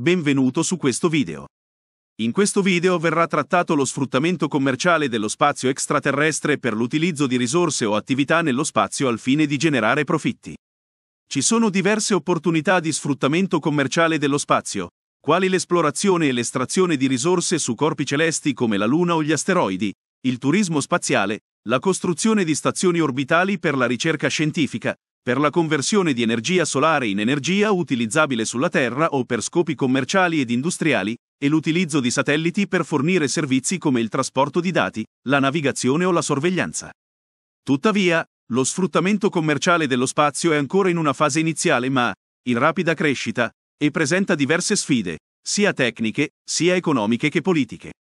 Benvenuto su questo video. In questo video verrà trattato lo sfruttamento commerciale dello spazio extraterrestre per l'utilizzo di risorse o attività nello spazio al fine di generare profitti. Ci sono diverse opportunità di sfruttamento commerciale dello spazio, quali l'esplorazione e l'estrazione di risorse su corpi celesti come la Luna o gli asteroidi, il turismo spaziale, la costruzione di stazioni orbitali per la ricerca scientifica, per la conversione di energia solare in energia utilizzabile sulla Terra o per scopi commerciali ed industriali, e l'utilizzo di satelliti per fornire servizi come il trasporto di dati, la navigazione o la sorveglianza. Tuttavia, lo sfruttamento commerciale dello spazio è ancora in una fase iniziale ma, in rapida crescita, e presenta diverse sfide, sia tecniche, sia economiche che politiche.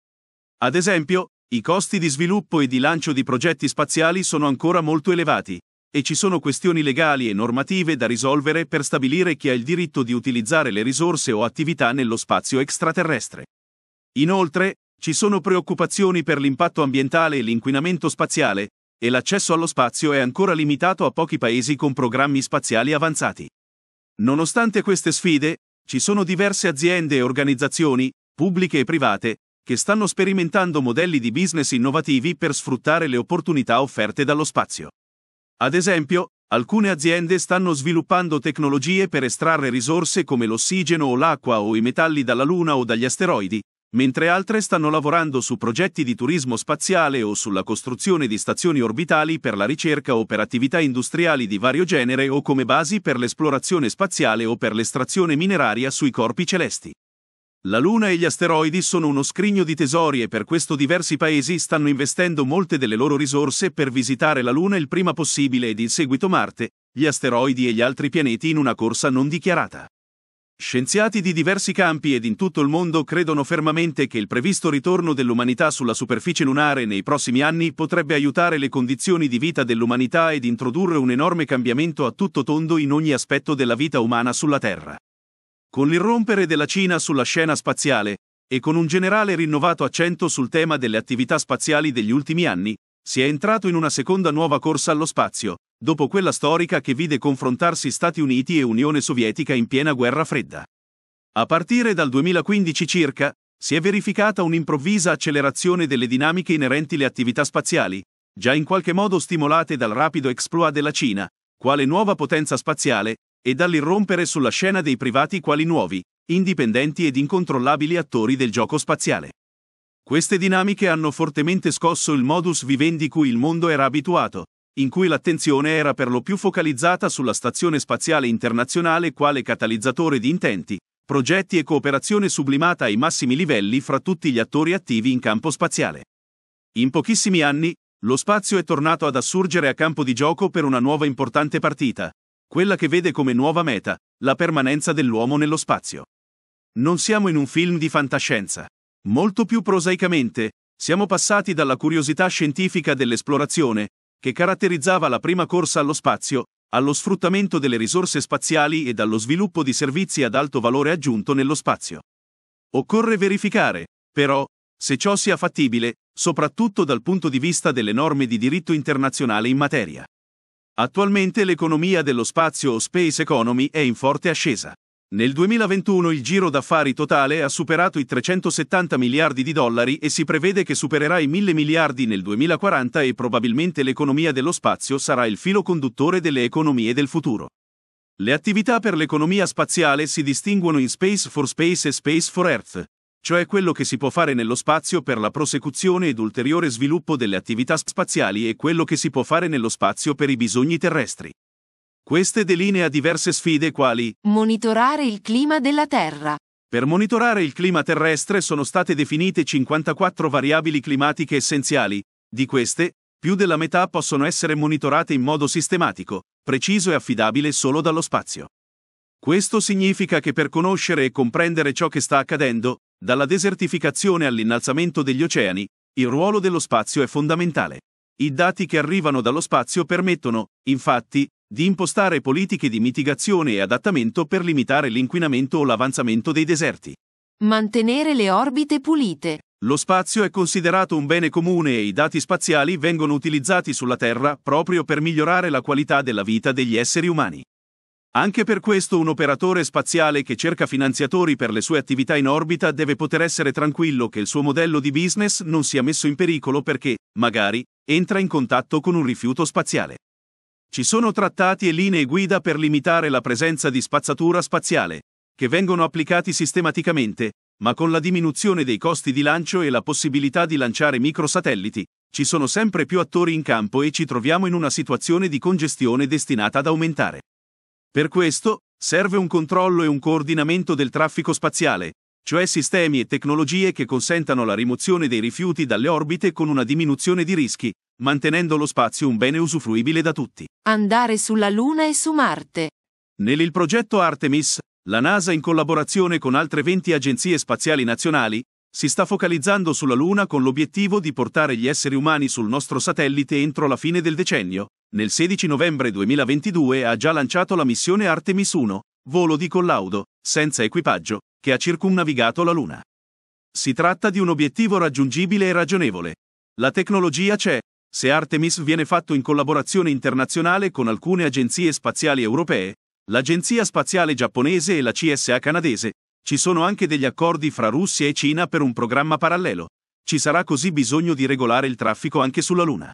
Ad esempio, i costi di sviluppo e di lancio di progetti spaziali sono ancora molto elevati, e ci sono questioni legali e normative da risolvere per stabilire chi ha il diritto di utilizzare le risorse o attività nello spazio extraterrestre. Inoltre, ci sono preoccupazioni per l'impatto ambientale e l'inquinamento spaziale, e l'accesso allo spazio è ancora limitato a pochi paesi con programmi spaziali avanzati. Nonostante queste sfide, ci sono diverse aziende e organizzazioni, pubbliche e private, che stanno sperimentando modelli di business innovativi per sfruttare le opportunità offerte dallo spazio. Ad esempio, alcune aziende stanno sviluppando tecnologie per estrarre risorse come l'ossigeno o l'acqua o i metalli dalla Luna o dagli asteroidi, mentre altre stanno lavorando su progetti di turismo spaziale o sulla costruzione di stazioni orbitali per la ricerca o per attività industriali di vario genere o come basi per l'esplorazione spaziale o per l'estrazione mineraria sui corpi celesti. La Luna e gli asteroidi sono uno scrigno di tesori e per questo diversi paesi stanno investendo molte delle loro risorse per visitare la Luna il prima possibile ed in seguito Marte, gli asteroidi e gli altri pianeti in una corsa non dichiarata. Scienziati di diversi campi ed in tutto il mondo credono fermamente che il previsto ritorno dell'umanità sulla superficie lunare nei prossimi anni potrebbe aiutare le condizioni di vita dell'umanità ed introdurre un enorme cambiamento a tutto tondo in ogni aspetto della vita umana sulla Terra. Con l'irrompere della Cina sulla scena spaziale e con un generale rinnovato accento sul tema delle attività spaziali degli ultimi anni, si è entrato in una seconda nuova corsa allo spazio, dopo quella storica che vide confrontarsi Stati Uniti e Unione Sovietica in piena guerra fredda. A partire dal 2015 circa, si è verificata un'improvvisa accelerazione delle dinamiche inerenti alle attività spaziali, già in qualche modo stimolate dal rapido exploit della Cina, quale nuova potenza spaziale, e dall'irrompere sulla scena dei privati quali nuovi, indipendenti ed incontrollabili attori del gioco spaziale. Queste dinamiche hanno fortemente scosso il modus vivendi cui il mondo era abituato, in cui l'attenzione era per lo più focalizzata sulla Stazione Spaziale Internazionale quale catalizzatore di intenti, progetti e cooperazione sublimata ai massimi livelli fra tutti gli attori attivi in campo spaziale. In pochissimi anni, lo spazio è tornato ad assurgere a campo di gioco per una nuova importante partita, quella che vede come nuova meta la permanenza dell'uomo nello spazio. Non siamo in un film di fantascienza. Molto più prosaicamente, siamo passati dalla curiosità scientifica dell'esplorazione, che caratterizzava la prima corsa allo spazio, allo sfruttamento delle risorse spaziali e dallo sviluppo di servizi ad alto valore aggiunto nello spazio. Occorre verificare, però, se ciò sia fattibile, soprattutto dal punto di vista delle norme di diritto internazionale in materia. Attualmente l'economia dello spazio o space economy è in forte ascesa. Nel 2021 il giro d'affari totale ha superato i 370 miliardi di dollari e si prevede che supererà i 1000 miliardi nel 2040 e probabilmente l'economia dello spazio sarà il filo conduttore delle economie del futuro. Le attività per l'economia spaziale si distinguono in Space for Space e Space for Earth, cioè quello che si può fare nello spazio per la prosecuzione ed ulteriore sviluppo delle attività spaziali e quello che si può fare nello spazio per i bisogni terrestri. Queste delinea diverse sfide quali monitorare il clima della Terra. Per monitorare il clima terrestre sono state definite 54 variabili climatiche essenziali, di queste, più della metà possono essere monitorate in modo sistematico, preciso e affidabile solo dallo spazio. Questo significa che per conoscere e comprendere ciò che sta accadendo, dalla desertificazione all'innalzamento degli oceani, il ruolo dello spazio è fondamentale. I dati che arrivano dallo spazio permettono, infatti, di impostare politiche di mitigazione e adattamento per limitare l'inquinamento o l'avanzamento dei deserti. Mantenere le orbite pulite. Lo spazio è considerato un bene comune e i dati spaziali vengono utilizzati sulla Terra proprio per migliorare la qualità della vita degli esseri umani. Anche per questo un operatore spaziale che cerca finanziatori per le sue attività in orbita deve poter essere tranquillo che il suo modello di business non sia messo in pericolo perché, magari, entra in contatto con un rifiuto spaziale. Ci sono trattati e linee guida per limitare la presenza di spazzatura spaziale, che vengono applicati sistematicamente, ma con la diminuzione dei costi di lancio e la possibilità di lanciare microsatelliti, ci sono sempre più attori in campo e ci troviamo in una situazione di congestione destinata ad aumentare. Per questo, serve un controllo e un coordinamento del traffico spaziale, cioè sistemi e tecnologie che consentano la rimozione dei rifiuti dalle orbite con una diminuzione di rischi, mantenendo lo spazio un bene usufruibile da tutti. Andare sulla Luna e su Marte. Nel progetto Artemis, la NASA in collaborazione con altre 20 agenzie spaziali nazionali, si sta focalizzando sulla Luna con l'obiettivo di portare gli esseri umani sul nostro satellite entro la fine del decennio, nel 16 novembre 2022 ha già lanciato la missione Artemis 1, volo di collaudo, senza equipaggio, che ha circumnavigato la Luna. Si tratta di un obiettivo raggiungibile e ragionevole. La tecnologia c'è, se Artemis viene fatto in collaborazione internazionale con alcune agenzie spaziali europee, l'Agenzia Spaziale Giapponese e la CSA canadese, ci sono anche degli accordi fra Russia e Cina per un programma parallelo. Ci sarà così bisogno di regolare il traffico anche sulla Luna.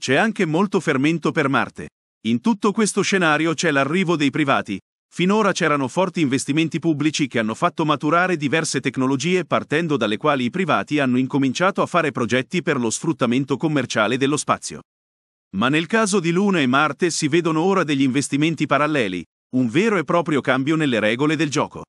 C'è anche molto fermento per Marte. In tutto questo scenario c'è l'arrivo dei privati. Finora c'erano forti investimenti pubblici che hanno fatto maturare diverse tecnologie partendo dalle quali i privati hanno incominciato a fare progetti per lo sfruttamento commerciale dello spazio. Ma nel caso di Luna e Marte si vedono ora degli investimenti paralleli, un vero e proprio cambio nelle regole del gioco.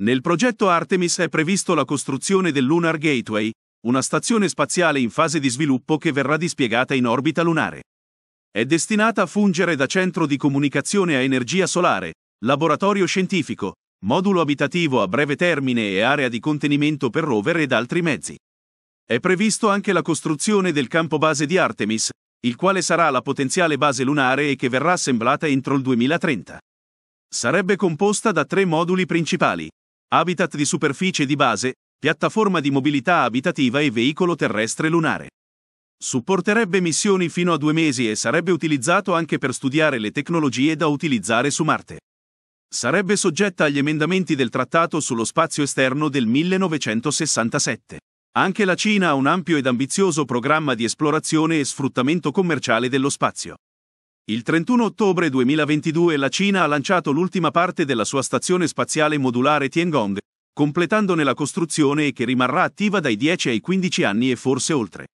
Nel progetto Artemis è previsto la costruzione del Lunar Gateway, una stazione spaziale in fase di sviluppo che verrà dispiegata in orbita lunare. È destinata a fungere da centro di comunicazione a energia solare, laboratorio scientifico, modulo abitativo a breve termine e area di contenimento per rover ed altri mezzi. È previsto anche la costruzione del campo base di Artemis, il quale sarà la potenziale base lunare e che verrà assemblata entro il 2030. Sarebbe composta da tre moduli principali, habitat di superficie di base, piattaforma di mobilità abitativa e veicolo terrestre lunare. Supporterebbe missioni fino a due mesi e sarebbe utilizzato anche per studiare le tecnologie da utilizzare su Marte. Sarebbe soggetta agli emendamenti del Trattato sullo spazio esterno del 1967. Anche la Cina ha un ampio ed ambizioso programma di esplorazione e sfruttamento commerciale dello spazio. Il 31 ottobre 2022 la Cina ha lanciato l'ultima parte della sua stazione spaziale modulare Tiangong, completandone la costruzione e che rimarrà attiva dai 10 ai 15 anni e forse oltre.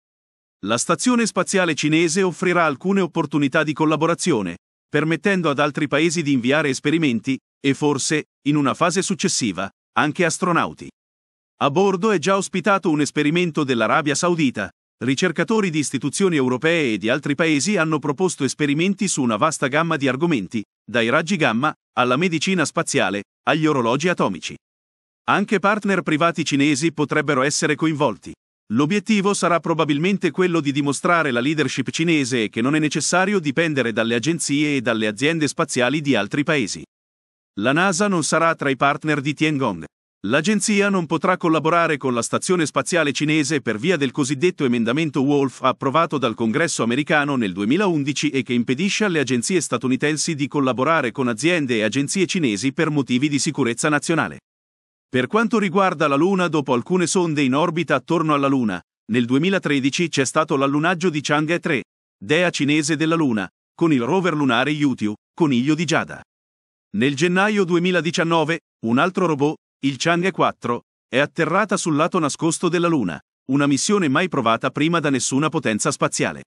La stazione spaziale cinese offrirà alcune opportunità di collaborazione, permettendo ad altri paesi di inviare esperimenti e forse, in una fase successiva, anche astronauti. A bordo è già ospitato un esperimento dell'Arabia Saudita. Ricercatori di istituzioni europee e di altri paesi hanno proposto esperimenti su una vasta gamma di argomenti, dai raggi gamma alla medicina spaziale, agli orologi atomici. Anche partner privati cinesi potrebbero essere coinvolti. L'obiettivo sarà probabilmente quello di dimostrare la leadership cinese e che non è necessario dipendere dalle agenzie e dalle aziende spaziali di altri paesi. La NASA non sarà tra i partner di Tiangong. L'agenzia non potrà collaborare con la stazione spaziale cinese per via del cosiddetto emendamento Wolf approvato dal Congresso americano nel 2011 e che impedisce alle agenzie statunitensi di collaborare con aziende e agenzie cinesi per motivi di sicurezza nazionale. Per quanto riguarda la Luna, dopo alcune sonde in orbita attorno alla Luna, nel 2013 c'è stato l'allunaggio di Chang'e 3, dea cinese della Luna, con il rover lunare Yutiu, coniglio di Giada. Nel gennaio 2019, un altro robot, il Chang'e 4, è atterrata sul lato nascosto della Luna, una missione mai provata prima da nessuna potenza spaziale.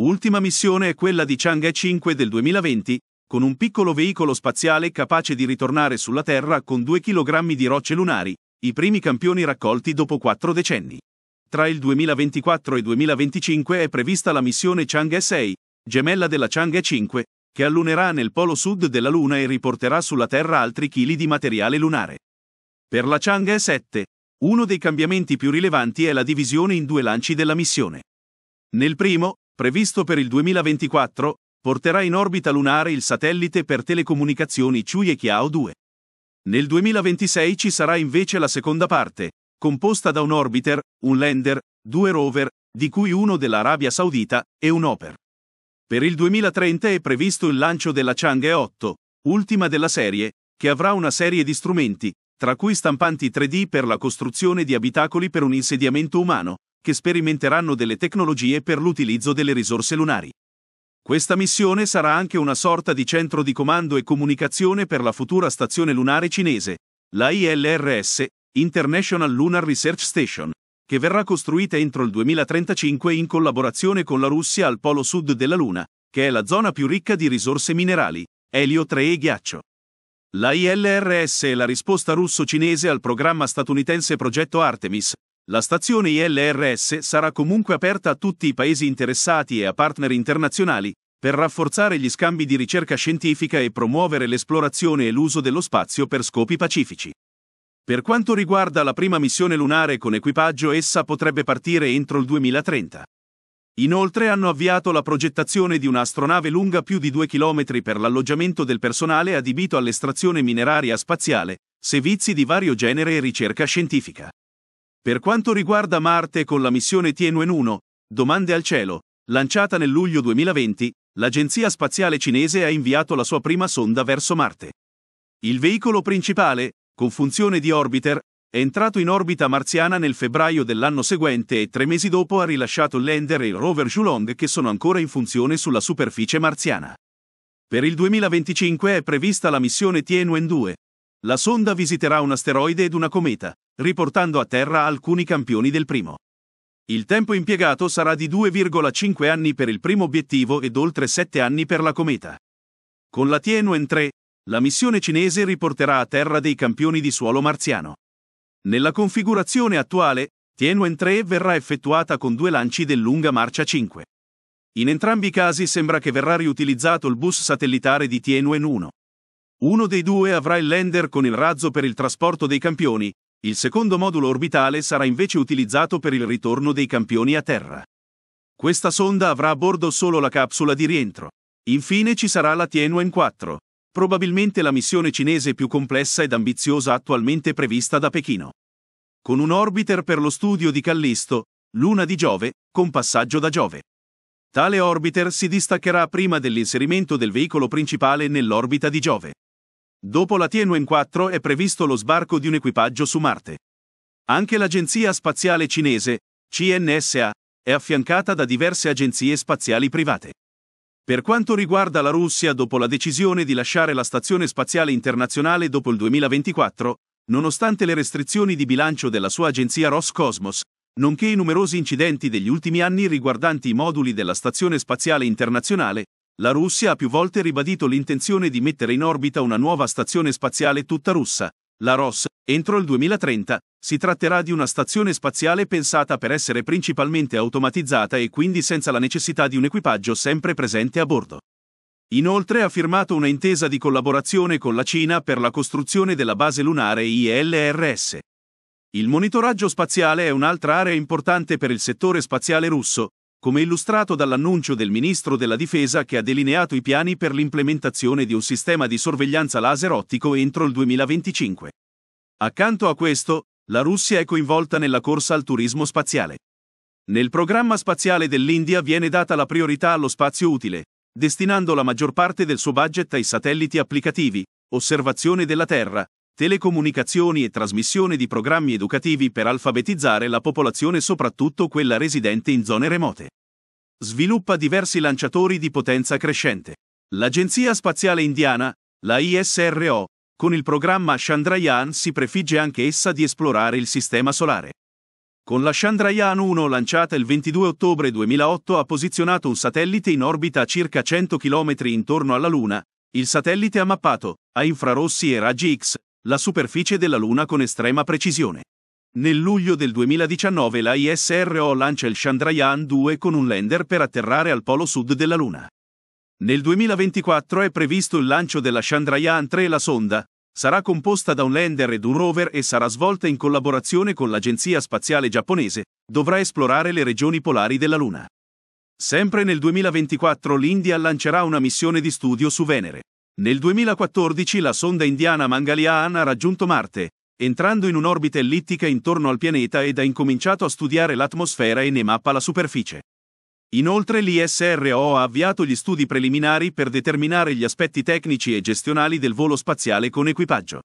Ultima missione è quella di Chang'e 5 del 2020, con un piccolo veicolo spaziale capace di ritornare sulla Terra con 2 kg di rocce lunari, i primi campioni raccolti dopo quattro decenni. Tra il 2024 e 2025 è prevista la missione Chang'e 6, gemella della Chang'e 5, che allunerà nel polo sud della Luna e riporterà sulla Terra altri chili di materiale lunare. Per la Chang'e 7, uno dei cambiamenti più rilevanti è la divisione in due lanci della missione. Nel primo, previsto per il 2024, porterà in orbita lunare il satellite per telecomunicazioni Chuye Chiao 2. Nel 2026 ci sarà invece la seconda parte, composta da un orbiter, un lander, due rover, di cui uno dell'Arabia Saudita, e un Oper. Per il 2030 è previsto il lancio della Chang'e 8, ultima della serie, che avrà una serie di strumenti, tra cui stampanti 3D per la costruzione di abitacoli per un insediamento umano, che sperimenteranno delle tecnologie per l'utilizzo delle risorse lunari. Questa missione sarà anche una sorta di centro di comando e comunicazione per la futura stazione lunare cinese, la ILRS, International Lunar Research Station, che verrà costruita entro il 2035 in collaborazione con la Russia al polo sud della Luna, che è la zona più ricca di risorse minerali, elio 3 e ghiaccio. La ILRS è la risposta russo-cinese al programma statunitense Progetto Artemis, la stazione ILRS sarà comunque aperta a tutti i paesi interessati e a partner internazionali per rafforzare gli scambi di ricerca scientifica e promuovere l'esplorazione e l'uso dello spazio per scopi pacifici. Per quanto riguarda la prima missione lunare con equipaggio, essa potrebbe partire entro il 2030. Inoltre hanno avviato la progettazione di un'astronave lunga più di 2 km per l'alloggiamento del personale adibito all'estrazione mineraria spaziale, servizi di vario genere e ricerca scientifica. Per quanto riguarda Marte con la missione Tianwen-1, domande al cielo, lanciata nel luglio 2020, l'Agenzia Spaziale Cinese ha inviato la sua prima sonda verso Marte. Il veicolo principale, con funzione di orbiter, è entrato in orbita marziana nel febbraio dell'anno seguente e tre mesi dopo ha rilasciato il lander e il rover Zhulong che sono ancora in funzione sulla superficie marziana. Per il 2025 è prevista la missione Tianwen-2. La sonda visiterà un asteroide ed una cometa, riportando a terra alcuni campioni del primo. Il tempo impiegato sarà di 2,5 anni per il primo obiettivo ed oltre 7 anni per la cometa. Con la Tianwen 3, la missione cinese riporterà a terra dei campioni di suolo marziano. Nella configurazione attuale, Tianwen 3 verrà effettuata con due lanci del lunga marcia 5. In entrambi i casi sembra che verrà riutilizzato il bus satellitare di Tianwen 1. Uno dei due avrà il lander con il razzo per il trasporto dei campioni, il secondo modulo orbitale sarà invece utilizzato per il ritorno dei campioni a Terra. Questa sonda avrà a bordo solo la capsula di rientro. Infine ci sarà la Tianwen-4, probabilmente la missione cinese più complessa ed ambiziosa attualmente prevista da Pechino. Con un orbiter per lo studio di Callisto, luna di Giove, con passaggio da Giove. Tale orbiter si distaccherà prima dell'inserimento del veicolo principale nell'orbita di Giove. Dopo la Tianwen 4 è previsto lo sbarco di un equipaggio su Marte. Anche l'Agenzia Spaziale Cinese, CNSA, è affiancata da diverse agenzie spaziali private. Per quanto riguarda la Russia, dopo la decisione di lasciare la Stazione Spaziale Internazionale dopo il 2024, nonostante le restrizioni di bilancio della sua agenzia Roscosmos, nonché i numerosi incidenti degli ultimi anni riguardanti i moduli della Stazione Spaziale Internazionale, la Russia ha più volte ribadito l'intenzione di mettere in orbita una nuova stazione spaziale tutta russa, la ROS, entro il 2030. Si tratterà di una stazione spaziale pensata per essere principalmente automatizzata e quindi senza la necessità di un equipaggio sempre presente a bordo. Inoltre ha firmato una intesa di collaborazione con la Cina per la costruzione della base lunare ILRS. Il monitoraggio spaziale è un'altra area importante per il settore spaziale russo, come illustrato dall'annuncio del ministro della Difesa che ha delineato i piani per l'implementazione di un sistema di sorveglianza laser ottico entro il 2025. Accanto a questo, la Russia è coinvolta nella corsa al turismo spaziale. Nel programma spaziale dell'India viene data la priorità allo spazio utile, destinando la maggior parte del suo budget ai satelliti applicativi, osservazione della Terra, telecomunicazioni e trasmissione di programmi educativi per alfabetizzare la popolazione soprattutto quella residente in zone remote. Sviluppa diversi lanciatori di potenza crescente. L'Agenzia Spaziale Indiana, la ISRO, con il programma Chandrayaan si prefigge anche essa di esplorare il Sistema Solare. Con la Chandrayaan 1 lanciata il 22 ottobre 2008 ha posizionato un satellite in orbita a circa 100 km intorno alla Luna, il satellite ha mappato, a infrarossi e raggi X, la superficie della Luna con estrema precisione. Nel luglio del 2019 la ISRO lancia il Chandrayaan 2 con un lander per atterrare al polo sud della Luna. Nel 2024 è previsto il lancio della Chandrayaan 3 la sonda, sarà composta da un lander ed un rover e sarà svolta in collaborazione con l'Agenzia Spaziale Giapponese, dovrà esplorare le regioni polari della Luna. Sempre nel 2024 l'India lancerà una missione di studio su Venere. Nel 2014 la sonda indiana Mangalyaan ha raggiunto Marte, entrando in un'orbita ellittica intorno al pianeta ed ha incominciato a studiare l'atmosfera e ne mappa la superficie. Inoltre l'ISRO ha avviato gli studi preliminari per determinare gli aspetti tecnici e gestionali del volo spaziale con equipaggio.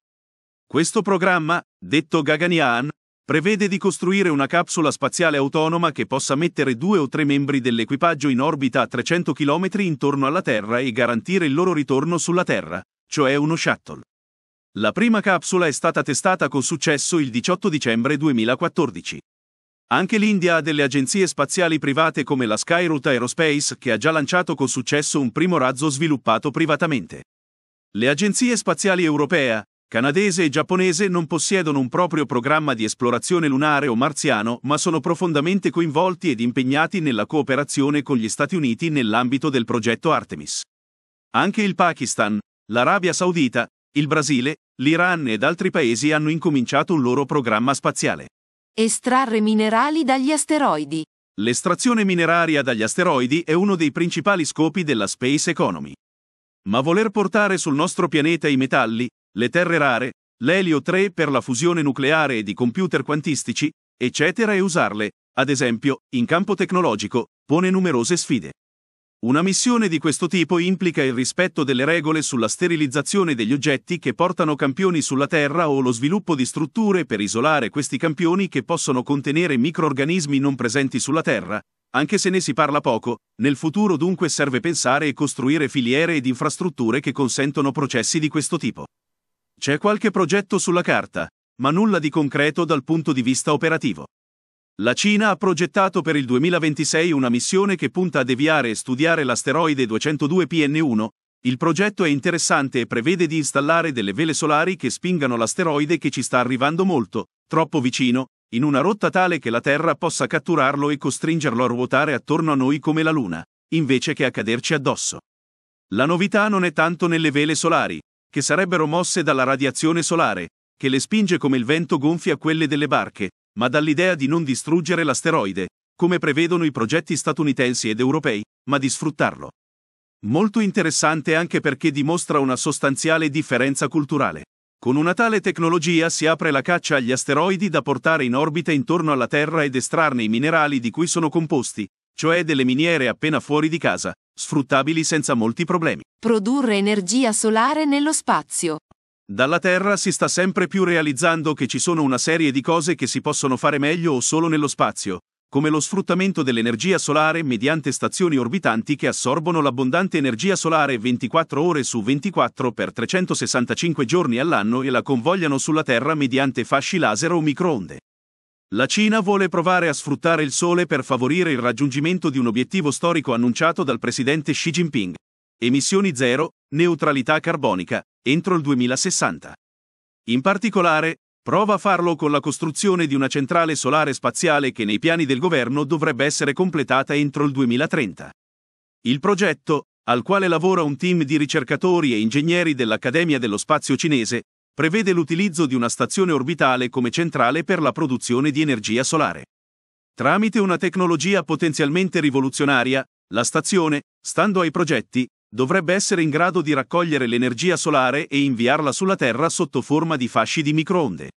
Questo programma, detto Gaganiaan, prevede di costruire una capsula spaziale autonoma che possa mettere due o tre membri dell'equipaggio in orbita a 300 km intorno alla Terra e garantire il loro ritorno sulla Terra, cioè uno shuttle. La prima capsula è stata testata con successo il 18 dicembre 2014. Anche l'India ha delle agenzie spaziali private come la Skyroot Aerospace che ha già lanciato con successo un primo razzo sviluppato privatamente. Le agenzie spaziali europea, Canadese e giapponese non possiedono un proprio programma di esplorazione lunare o marziano, ma sono profondamente coinvolti ed impegnati nella cooperazione con gli Stati Uniti nell'ambito del progetto Artemis. Anche il Pakistan, l'Arabia Saudita, il Brasile, l'Iran ed altri paesi hanno incominciato un loro programma spaziale. Estrarre minerali dagli asteroidi. L'estrazione mineraria dagli asteroidi è uno dei principali scopi della Space Economy. Ma voler portare sul nostro pianeta i metalli, le terre rare, l'elio 3 per la fusione nucleare e di computer quantistici, eccetera e usarle, ad esempio, in campo tecnologico, pone numerose sfide. Una missione di questo tipo implica il rispetto delle regole sulla sterilizzazione degli oggetti che portano campioni sulla Terra o lo sviluppo di strutture per isolare questi campioni che possono contenere microorganismi non presenti sulla Terra, anche se ne si parla poco, nel futuro dunque serve pensare e costruire filiere ed infrastrutture che consentono processi di questo tipo. C'è qualche progetto sulla carta, ma nulla di concreto dal punto di vista operativo. La Cina ha progettato per il 2026 una missione che punta a deviare e studiare l'asteroide 202 PN1. Il progetto è interessante e prevede di installare delle vele solari che spingano l'asteroide che ci sta arrivando molto, troppo vicino, in una rotta tale che la Terra possa catturarlo e costringerlo a ruotare attorno a noi come la Luna, invece che a caderci addosso. La novità non è tanto nelle vele solari, che sarebbero mosse dalla radiazione solare, che le spinge come il vento gonfia quelle delle barche, ma dall'idea di non distruggere l'asteroide, come prevedono i progetti statunitensi ed europei, ma di sfruttarlo. Molto interessante anche perché dimostra una sostanziale differenza culturale. Con una tale tecnologia si apre la caccia agli asteroidi da portare in orbita intorno alla Terra ed estrarne i minerali di cui sono composti, cioè delle miniere appena fuori di casa, sfruttabili senza molti problemi. Produrre energia solare nello spazio. Dalla Terra si sta sempre più realizzando che ci sono una serie di cose che si possono fare meglio o solo nello spazio, come lo sfruttamento dell'energia solare mediante stazioni orbitanti che assorbono l'abbondante energia solare 24 ore su 24 per 365 giorni all'anno e la convogliano sulla Terra mediante fasci laser o microonde. La Cina vuole provare a sfruttare il sole per favorire il raggiungimento di un obiettivo storico annunciato dal presidente Xi Jinping. Emissioni zero, neutralità carbonica, entro il 2060. In particolare, prova a farlo con la costruzione di una centrale solare spaziale che nei piani del governo dovrebbe essere completata entro il 2030. Il progetto, al quale lavora un team di ricercatori e ingegneri dell'Accademia dello Spazio Cinese, prevede l'utilizzo di una stazione orbitale come centrale per la produzione di energia solare. Tramite una tecnologia potenzialmente rivoluzionaria, la stazione, stando ai progetti, dovrebbe essere in grado di raccogliere l'energia solare e inviarla sulla Terra sotto forma di fasci di microonde.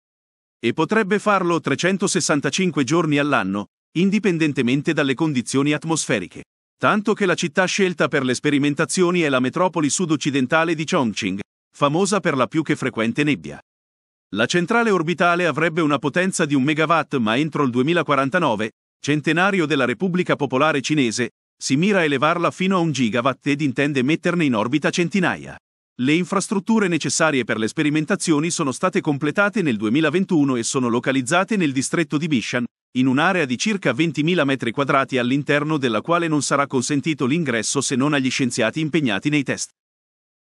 E potrebbe farlo 365 giorni all'anno, indipendentemente dalle condizioni atmosferiche. Tanto che la città scelta per le sperimentazioni è la metropoli sud-occidentale di Chongqing, famosa per la più che frequente nebbia. La centrale orbitale avrebbe una potenza di un megawatt, ma entro il 2049, centenario della Repubblica Popolare Cinese, si mira a elevarla fino a un gigawatt ed intende metterne in orbita centinaia. Le infrastrutture necessarie per le sperimentazioni sono state completate nel 2021 e sono localizzate nel distretto di Bishan, in un'area di circa 20.000 m2 all'interno della quale non sarà consentito l'ingresso se non agli scienziati impegnati nei test.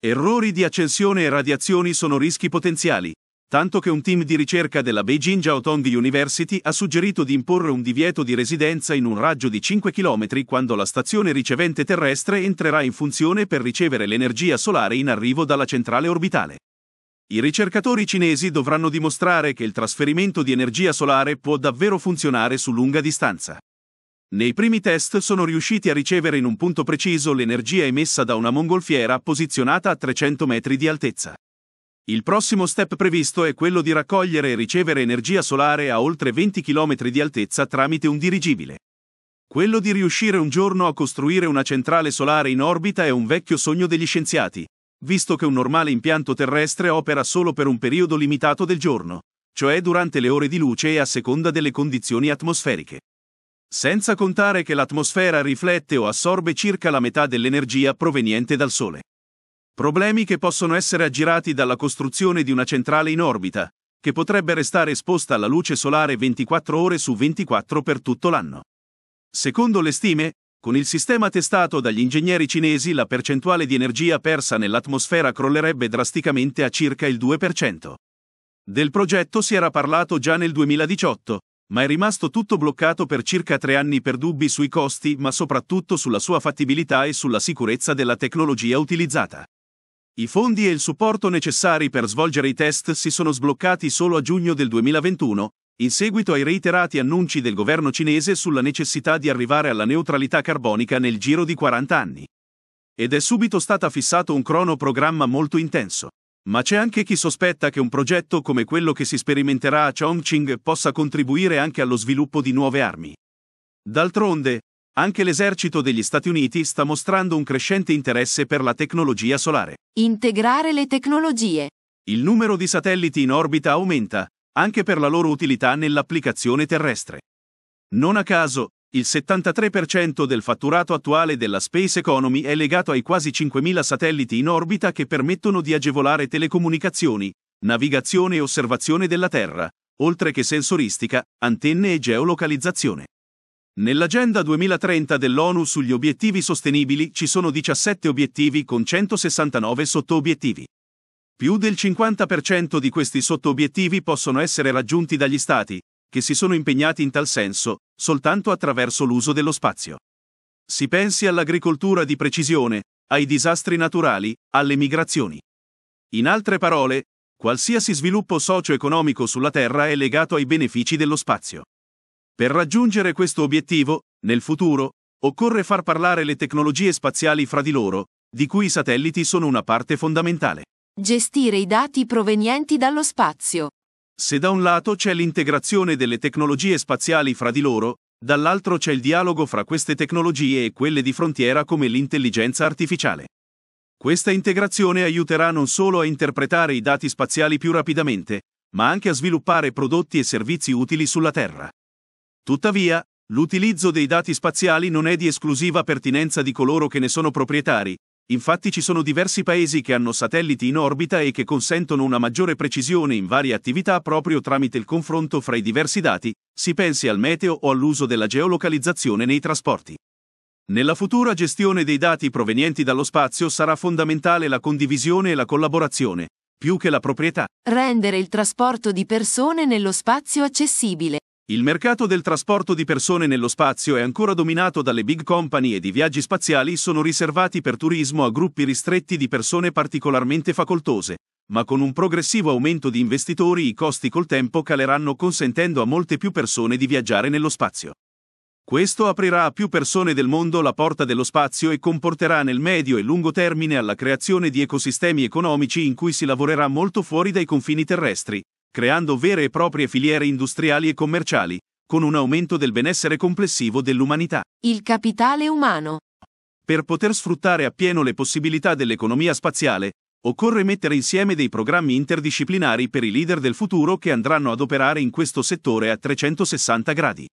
Errori di accensione e radiazioni sono rischi potenziali, tanto che un team di ricerca della Beijing Jiaotongdi University ha suggerito di imporre un divieto di residenza in un raggio di 5 km quando la stazione ricevente terrestre entrerà in funzione per ricevere l'energia solare in arrivo dalla centrale orbitale. I ricercatori cinesi dovranno dimostrare che il trasferimento di energia solare può davvero funzionare su lunga distanza. Nei primi test sono riusciti a ricevere in un punto preciso l'energia emessa da una mongolfiera posizionata a 300 metri di altezza. Il prossimo step previsto è quello di raccogliere e ricevere energia solare a oltre 20 km di altezza tramite un dirigibile. Quello di riuscire un giorno a costruire una centrale solare in orbita è un vecchio sogno degli scienziati, visto che un normale impianto terrestre opera solo per un periodo limitato del giorno, cioè durante le ore di luce e a seconda delle condizioni atmosferiche. Senza contare che l'atmosfera riflette o assorbe circa la metà dell'energia proveniente dal Sole. Problemi che possono essere aggirati dalla costruzione di una centrale in orbita, che potrebbe restare esposta alla luce solare 24 ore su 24 per tutto l'anno. Secondo le stime, con il sistema testato dagli ingegneri cinesi la percentuale di energia persa nell'atmosfera crollerebbe drasticamente a circa il 2%. Del progetto si era parlato già nel 2018, ma è rimasto tutto bloccato per circa tre anni per dubbi sui costi, ma soprattutto sulla sua fattibilità e sulla sicurezza della tecnologia utilizzata. I fondi e il supporto necessari per svolgere i test si sono sbloccati solo a giugno del 2021, in seguito ai reiterati annunci del governo cinese sulla necessità di arrivare alla neutralità carbonica nel giro di 40 anni. Ed è subito stato fissato un cronoprogramma molto intenso. Ma c'è anche chi sospetta che un progetto come quello che si sperimenterà a Chongqing possa contribuire anche allo sviluppo di nuove armi. D'altronde, anche l'esercito degli Stati Uniti sta mostrando un crescente interesse per la tecnologia solare. Integrare le tecnologie. Il numero di satelliti in orbita aumenta, anche per la loro utilità nell'applicazione terrestre. Non a caso, il 73% del fatturato attuale della Space Economy è legato ai quasi 5.000 satelliti in orbita che permettono di agevolare telecomunicazioni, navigazione e osservazione della Terra, oltre che sensoristica, antenne e geolocalizzazione. Nell'agenda 2030 dell'ONU sugli obiettivi sostenibili ci sono 17 obiettivi con 169 sottoobiettivi. Più del 50% di questi sottoobiettivi possono essere raggiunti dagli Stati, che si sono impegnati in tal senso, soltanto attraverso l'uso dello spazio. Si pensi all'agricoltura di precisione, ai disastri naturali, alle migrazioni. In altre parole, qualsiasi sviluppo socio-economico sulla Terra è legato ai benefici dello spazio. Per raggiungere questo obiettivo, nel futuro, occorre far parlare le tecnologie spaziali fra di loro, di cui i satelliti sono una parte fondamentale. Gestire i dati provenienti dallo spazio. Se da un lato c'è l'integrazione delle tecnologie spaziali fra di loro, dall'altro c'è il dialogo fra queste tecnologie e quelle di frontiera come l'intelligenza artificiale. Questa integrazione aiuterà non solo a interpretare i dati spaziali più rapidamente, ma anche a sviluppare prodotti e servizi utili sulla Terra. Tuttavia, l'utilizzo dei dati spaziali non è di esclusiva pertinenza di coloro che ne sono proprietari, Infatti ci sono diversi paesi che hanno satelliti in orbita e che consentono una maggiore precisione in varie attività proprio tramite il confronto fra i diversi dati, si pensi al meteo o all'uso della geolocalizzazione nei trasporti. Nella futura gestione dei dati provenienti dallo spazio sarà fondamentale la condivisione e la collaborazione, più che la proprietà. Rendere il trasporto di persone nello spazio accessibile. Il mercato del trasporto di persone nello spazio è ancora dominato dalle big company ed i viaggi spaziali sono riservati per turismo a gruppi ristretti di persone particolarmente facoltose, ma con un progressivo aumento di investitori i costi col tempo caleranno consentendo a molte più persone di viaggiare nello spazio. Questo aprirà a più persone del mondo la porta dello spazio e comporterà nel medio e lungo termine alla creazione di ecosistemi economici in cui si lavorerà molto fuori dai confini terrestri, creando vere e proprie filiere industriali e commerciali, con un aumento del benessere complessivo dell'umanità. Il capitale umano. Per poter sfruttare appieno le possibilità dell'economia spaziale, occorre mettere insieme dei programmi interdisciplinari per i leader del futuro che andranno ad operare in questo settore a 360 gradi.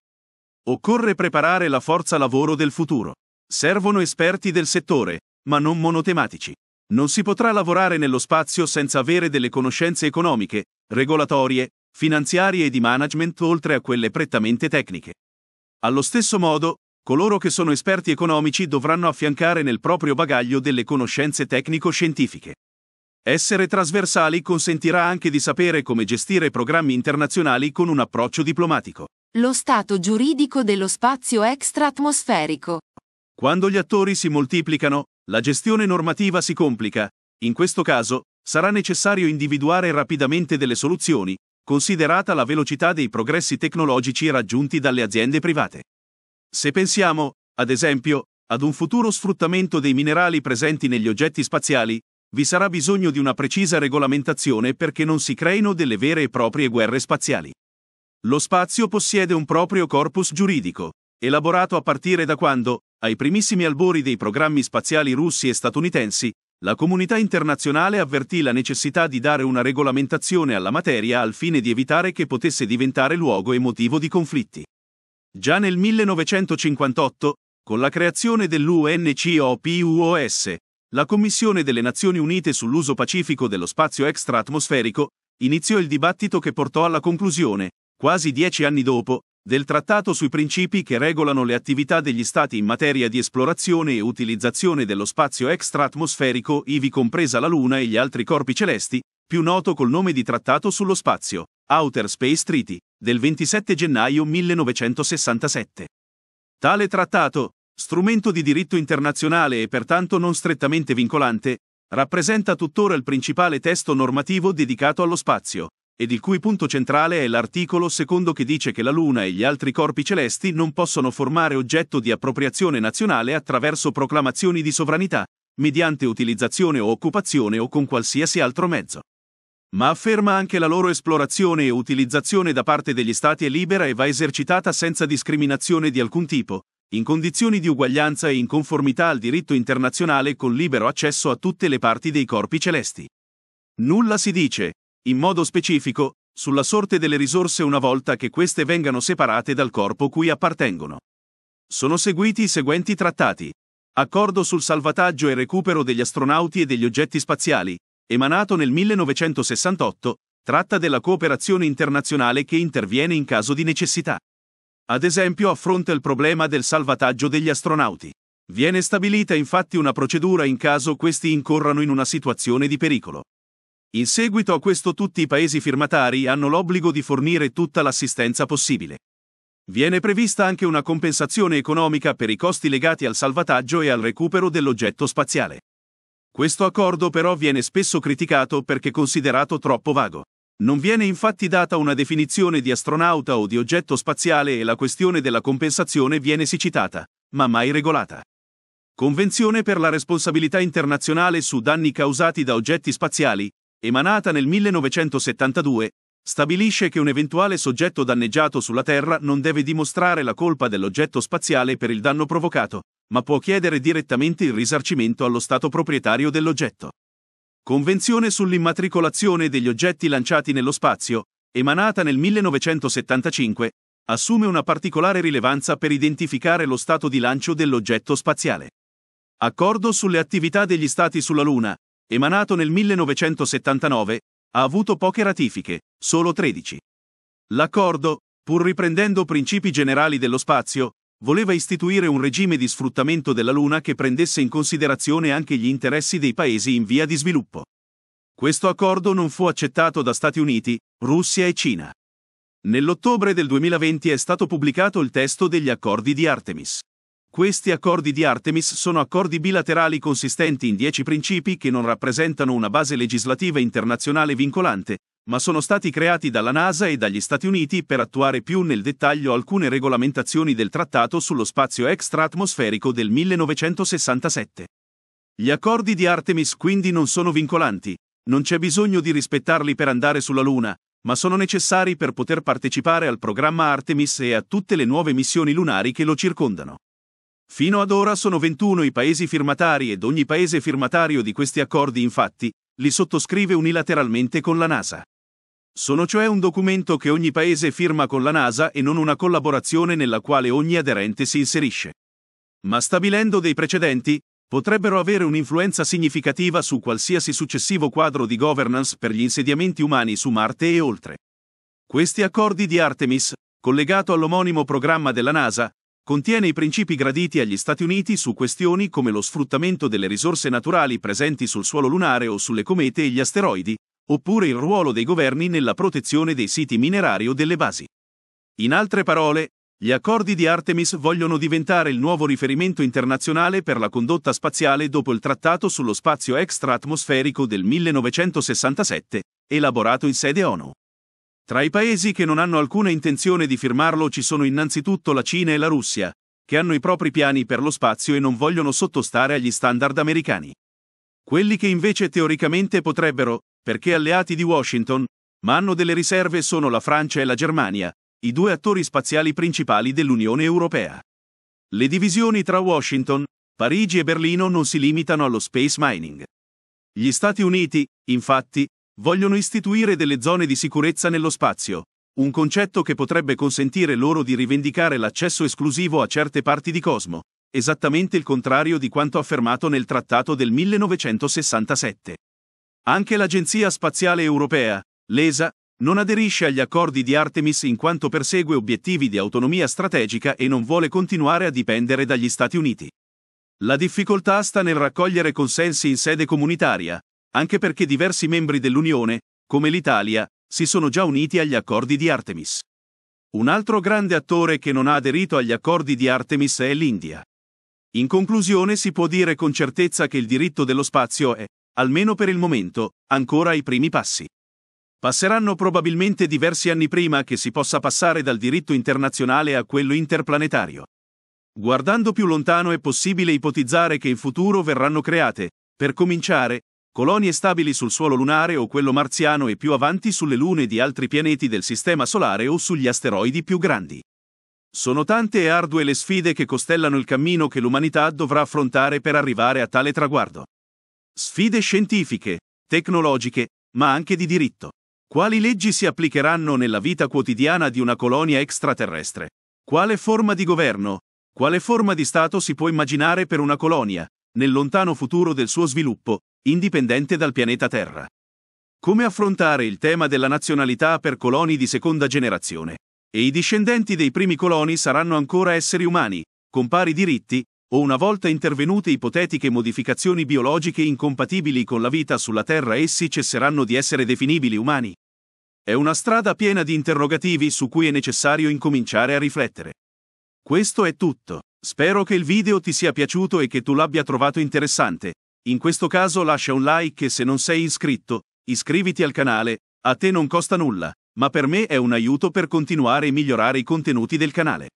Occorre preparare la forza lavoro del futuro. Servono esperti del settore, ma non monotematici. Non si potrà lavorare nello spazio senza avere delle conoscenze economiche, regolatorie, finanziarie e di management oltre a quelle prettamente tecniche. Allo stesso modo, coloro che sono esperti economici dovranno affiancare nel proprio bagaglio delle conoscenze tecnico-scientifiche. Essere trasversali consentirà anche di sapere come gestire programmi internazionali con un approccio diplomatico. Lo stato giuridico dello spazio extraatmosferico. Quando gli attori si moltiplicano, la gestione normativa si complica. In questo caso, sarà necessario individuare rapidamente delle soluzioni, considerata la velocità dei progressi tecnologici raggiunti dalle aziende private. Se pensiamo, ad esempio, ad un futuro sfruttamento dei minerali presenti negli oggetti spaziali, vi sarà bisogno di una precisa regolamentazione perché non si creino delle vere e proprie guerre spaziali. Lo spazio possiede un proprio corpus giuridico, elaborato a partire da quando, ai primissimi albori dei programmi spaziali russi e statunitensi, la comunità internazionale avvertì la necessità di dare una regolamentazione alla materia al fine di evitare che potesse diventare luogo e motivo di conflitti. Già nel 1958, con la creazione dell'UNCOPUOS, la Commissione delle Nazioni Unite sull'uso pacifico dello spazio extraatmosferico, iniziò il dibattito che portò alla conclusione, quasi dieci anni dopo, del Trattato sui principi che regolano le attività degli Stati in materia di esplorazione e utilizzazione dello spazio extraatmosferico, ivi compresa la Luna e gli altri corpi celesti, più noto col nome di Trattato sullo spazio, Outer Space Treaty, del 27 gennaio 1967. Tale trattato, strumento di diritto internazionale e pertanto non strettamente vincolante, rappresenta tuttora il principale testo normativo dedicato allo spazio, ed il cui punto centrale è l'articolo secondo che dice che la Luna e gli altri corpi celesti non possono formare oggetto di appropriazione nazionale attraverso proclamazioni di sovranità, mediante utilizzazione o occupazione o con qualsiasi altro mezzo. Ma afferma anche la loro esplorazione e utilizzazione da parte degli Stati è libera e va esercitata senza discriminazione di alcun tipo, in condizioni di uguaglianza e in conformità al diritto internazionale con libero accesso a tutte le parti dei corpi celesti. Nulla si dice, in modo specifico, sulla sorte delle risorse una volta che queste vengano separate dal corpo cui appartengono. Sono seguiti i seguenti trattati. Accordo sul salvataggio e recupero degli astronauti e degli oggetti spaziali, emanato nel 1968, tratta della cooperazione internazionale che interviene in caso di necessità. Ad esempio affronta il problema del salvataggio degli astronauti. Viene stabilita infatti una procedura in caso questi incorrano in una situazione di pericolo. In seguito a questo tutti i Paesi firmatari hanno l'obbligo di fornire tutta l'assistenza possibile. Viene prevista anche una compensazione economica per i costi legati al salvataggio e al recupero dell'oggetto spaziale. Questo accordo però viene spesso criticato perché considerato troppo vago. Non viene infatti data una definizione di astronauta o di oggetto spaziale e la questione della compensazione viene sicitata, ma mai regolata. Convenzione per la responsabilità internazionale su danni causati da oggetti spaziali, emanata nel 1972, stabilisce che un eventuale soggetto danneggiato sulla Terra non deve dimostrare la colpa dell'oggetto spaziale per il danno provocato, ma può chiedere direttamente il risarcimento allo Stato proprietario dell'oggetto. Convenzione sull'immatricolazione degli oggetti lanciati nello spazio, emanata nel 1975, assume una particolare rilevanza per identificare lo stato di lancio dell'oggetto spaziale. Accordo sulle attività degli Stati sulla Luna, emanato nel 1979, ha avuto poche ratifiche, solo 13. L'accordo, pur riprendendo principi generali dello spazio, voleva istituire un regime di sfruttamento della Luna che prendesse in considerazione anche gli interessi dei paesi in via di sviluppo. Questo accordo non fu accettato da Stati Uniti, Russia e Cina. Nell'ottobre del 2020 è stato pubblicato il testo degli accordi di Artemis. Questi accordi di Artemis sono accordi bilaterali consistenti in dieci principi che non rappresentano una base legislativa internazionale vincolante, ma sono stati creati dalla NASA e dagli Stati Uniti per attuare più nel dettaglio alcune regolamentazioni del Trattato sullo spazio extraatmosferico del 1967. Gli accordi di Artemis quindi non sono vincolanti, non c'è bisogno di rispettarli per andare sulla Luna, ma sono necessari per poter partecipare al programma Artemis e a tutte le nuove missioni lunari che lo circondano. Fino ad ora sono 21 i paesi firmatari ed ogni paese firmatario di questi accordi infatti li sottoscrive unilateralmente con la NASA. Sono cioè un documento che ogni paese firma con la NASA e non una collaborazione nella quale ogni aderente si inserisce. Ma stabilendo dei precedenti, potrebbero avere un'influenza significativa su qualsiasi successivo quadro di governance per gli insediamenti umani su Marte e oltre. Questi accordi di Artemis, collegato all'omonimo programma della NASA, Contiene i principi graditi agli Stati Uniti su questioni come lo sfruttamento delle risorse naturali presenti sul suolo lunare o sulle comete e gli asteroidi, oppure il ruolo dei governi nella protezione dei siti minerari o delle basi. In altre parole, gli accordi di Artemis vogliono diventare il nuovo riferimento internazionale per la condotta spaziale dopo il Trattato sullo spazio extraatmosferico del 1967, elaborato in sede ONU. Tra i paesi che non hanno alcuna intenzione di firmarlo ci sono innanzitutto la Cina e la Russia, che hanno i propri piani per lo spazio e non vogliono sottostare agli standard americani. Quelli che invece teoricamente potrebbero, perché alleati di Washington, ma hanno delle riserve sono la Francia e la Germania, i due attori spaziali principali dell'Unione Europea. Le divisioni tra Washington, Parigi e Berlino non si limitano allo space mining. Gli Stati Uniti, infatti, Vogliono istituire delle zone di sicurezza nello spazio, un concetto che potrebbe consentire loro di rivendicare l'accesso esclusivo a certe parti di Cosmo, esattamente il contrario di quanto affermato nel trattato del 1967. Anche l'Agenzia Spaziale Europea, l'ESA, non aderisce agli accordi di Artemis in quanto persegue obiettivi di autonomia strategica e non vuole continuare a dipendere dagli Stati Uniti. La difficoltà sta nel raccogliere consensi in sede comunitaria, anche perché diversi membri dell'Unione, come l'Italia, si sono già uniti agli accordi di Artemis. Un altro grande attore che non ha aderito agli accordi di Artemis è l'India. In conclusione si può dire con certezza che il diritto dello spazio è, almeno per il momento, ancora ai primi passi. Passeranno probabilmente diversi anni prima che si possa passare dal diritto internazionale a quello interplanetario. Guardando più lontano è possibile ipotizzare che in futuro verranno create, per cominciare, colonie stabili sul suolo lunare o quello marziano e più avanti sulle lune di altri pianeti del Sistema Solare o sugli asteroidi più grandi. Sono tante e ardue le sfide che costellano il cammino che l'umanità dovrà affrontare per arrivare a tale traguardo. Sfide scientifiche, tecnologiche, ma anche di diritto. Quali leggi si applicheranno nella vita quotidiana di una colonia extraterrestre? Quale forma di governo? Quale forma di Stato si può immaginare per una colonia, nel lontano futuro del suo sviluppo, indipendente dal pianeta Terra. Come affrontare il tema della nazionalità per coloni di seconda generazione? E i discendenti dei primi coloni saranno ancora esseri umani, con pari diritti, o una volta intervenute ipotetiche modificazioni biologiche incompatibili con la vita sulla Terra essi cesseranno di essere definibili umani? È una strada piena di interrogativi su cui è necessario incominciare a riflettere. Questo è tutto. Spero che il video ti sia piaciuto e che tu l'abbia trovato interessante. In questo caso lascia un like e se non sei iscritto, iscriviti al canale, a te non costa nulla, ma per me è un aiuto per continuare e migliorare i contenuti del canale.